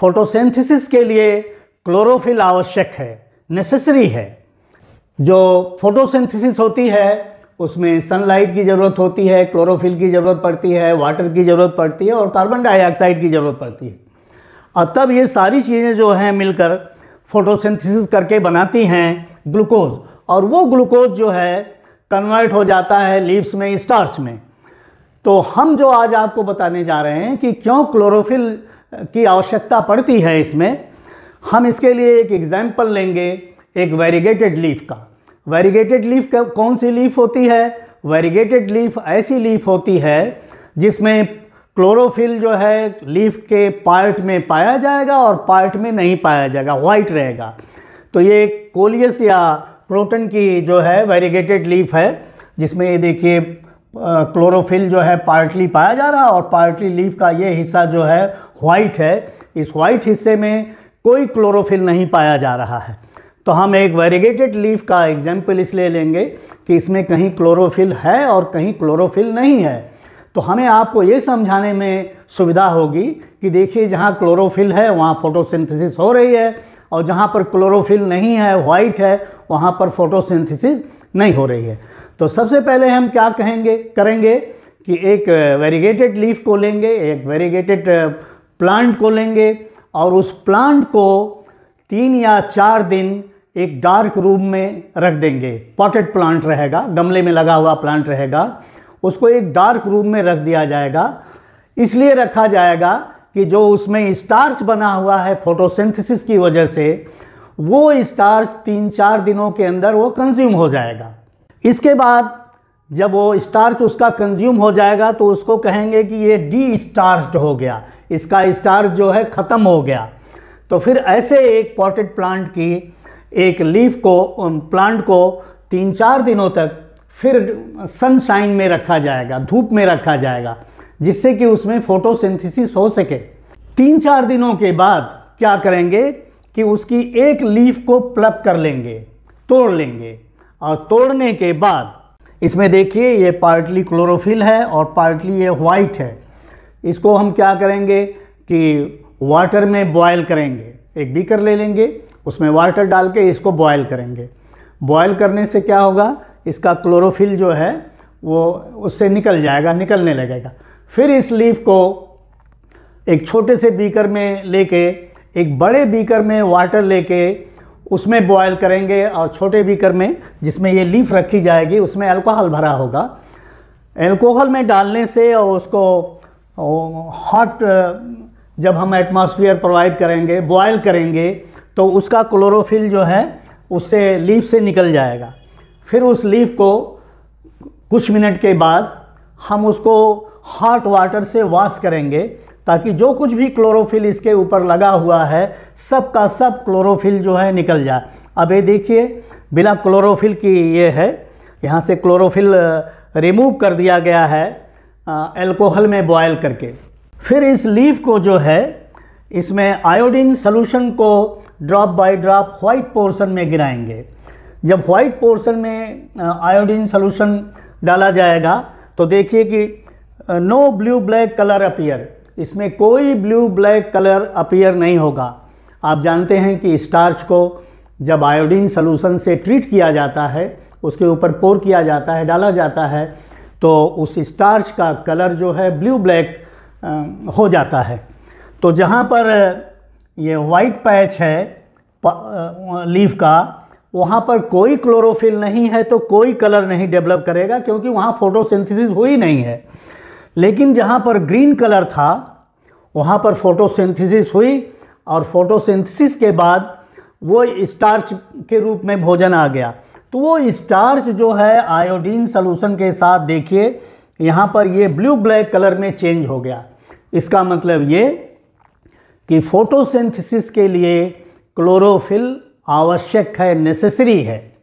photosynthesis के लिए chlorophyll आवश्यक है नेसेसरी है जो फोटोसिंथेसिस होती है उसमें सनलाइट की ज़रूरत होती है क्लोरोफिल की ज़रूरत पड़ती है वाटर की ज़रूरत पड़ती है और कार्बन डाइऑक्साइड की ज़रूरत पड़ती है और तब ये सारी चीज़ें जो हैं मिलकर फोटोसिंथेसिस करके बनाती हैं ग्लूकोज और वो ग्लूकोज जो है कन्वर्ट हो जाता है लीव्स में स्टार्च में तो हम जो आज आपको बताने जा रहे हैं कि क्यों क्लोरोफिल की आवश्यकता पड़ती है इसमें हम इसके लिए एक एग्जाम्पल लेंगे एक वेरीगेटेड लीफ का वेरीगेटेड लीफ कौन सी लीफ होती है वेरीगेटेड लीफ ऐसी लीफ होती है जिसमें क्लोरोफिल जो है लीफ के पार्ट में पाया जाएगा और पार्ट में नहीं पाया जाएगा वाइट रहेगा तो ये कोलियस या प्रोटन की जो है वेरीगेटेड लीफ है जिसमें ये देखिए क्लोरोफिल जो है पार्टली पाया जा रहा है और पार्टली लीफ का ये हिस्सा जो है वाइट है इस वाइट हिस्से में कोई क्लोरोफिल नहीं पाया जा रहा है तो हम एक वेरीगेटेड लीफ का एग्जाम्पल इसलिए लेंगे कि इसमें कहीं क्लोरोफिल है और कहीं क्लोरोफिल नहीं है तो हमें आपको ये समझाने में सुविधा होगी कि देखिए जहाँ क्लोरोफिल है वहाँ फोटोसिंथेसिस हो रही है और जहाँ पर क्लोरोफिल नहीं है वाइट है वहाँ पर फोटोसिंथेसिस नहीं हो रही है तो सबसे पहले हम क्या कहेंगे करेंगे कि एक वेरीगेटेड लीफ को लेंगे एक वेरीगेटेड प्लांट को लेंगे और उस प्लांट को तीन या चार दिन एक डार्क रूम में रख देंगे पॉटेड प्लांट रहेगा गमले में लगा हुआ प्लांट रहेगा उसको एक डार्क रूम में रख दिया जाएगा इसलिए रखा जाएगा कि जो उसमें स्टार्च बना हुआ है फोटोसिंथेसिस की वजह से वो स्टार्च तीन चार दिनों के अंदर वो कंज्यूम हो जाएगा इसके बाद जब वो स्टार्च उसका कंज्यूम हो जाएगा तो उसको कहेंगे कि ये डी स्टार्च हो गया इसका स्टार्च जो है ख़त्म हो गया तो फिर ऐसे एक पॉटेड प्लांट की एक लीफ को प्लांट को तीन चार दिनों तक फिर सनशाइन में रखा जाएगा धूप में रखा जाएगा जिससे कि उसमें फोटोसिंथेसिस हो सके तीन चार दिनों के बाद क्या करेंगे कि उसकी एक लीफ को प्लग कर लेंगे तोड़ लेंगे और तोड़ने के बाद इसमें देखिए ये पार्टली क्लोरोफिल है और पार्टली ये वाइट है इसको हम क्या करेंगे कि वाटर में बॉयल करेंगे एक बीकर ले लेंगे उसमें वाटर डाल के इसको बॉयल करेंगे बॉयल करने से क्या होगा इसका क्लोरोफिल जो है वो उससे निकल जाएगा निकलने लगेगा फिर इस लीफ को एक छोटे से बीकर में लेके एक बड़े बीकर में वाटर लेके उसमें बॉयल करेंगे और छोटे बीकर में जिसमें ये लीफ रखी जाएगी उसमें अल्कोहल भरा होगा एल्कोहल में डालने से और उसको हॉट जब हम एटमॉस्फेयर प्रोवाइड करेंगे बॉयल करेंगे तो उसका क्लोरोफिल जो है उससे लीफ से निकल जाएगा फिर उस लीफ को कुछ मिनट के बाद हम उसको हॉट वाटर से वॉश करेंगे ताकि जो कुछ भी क्लोरोफिल इसके ऊपर लगा हुआ है सब का सब क्लोरोफिल जो है निकल जाए अब ये देखिए बिना क्लोरोफिल की ये है यहाँ से क्लोरोफिल रिमूव कर दिया गया है एल्कोहल में बॉयल करके फिर इस लीफ को जो है इसमें आयोडीन सॉल्यूशन को drop by drop white portion में गिराएंगे जब वाइट पोर्शन में आयोडीन सॉल्यूशन डाला जाएगा तो देखिए कि no blue black colour appear इसमें कोई ब्लू ब्लैक कलर अपीयर नहीं होगा आप जानते हैं कि स्टार्च को जब आयोडीन सॉल्यूशन से ट्रीट किया जाता है उसके ऊपर पोर किया जाता है डाला जाता है तो उस स्टार्च का कलर जो है ब्लू ब्लैक हो जाता है तो जहाँ पर ये वाइट पैच है लीफ का वहाँ पर कोई क्लोरोफिल नहीं है तो कोई कलर नहीं डेवलप करेगा क्योंकि वहाँ फोटोसिंथेसिस हुई नहीं है लेकिन जहाँ पर ग्रीन कलर था वहाँ पर फोटोसिंथेसिस हुई और फोटोसिंथेसिस के बाद वो स्टार्च के रूप में भोजन आ गया तो वो स्टार्च जो है आयोडीन सोलूशन के साथ देखिए यहाँ पर ये ब्लू ब्लैक कलर में चेंज हो गया इसका मतलब ये कि फोटोसिंथेसिस के लिए क्लोरोफिल आवश्यक है नेसेसरी है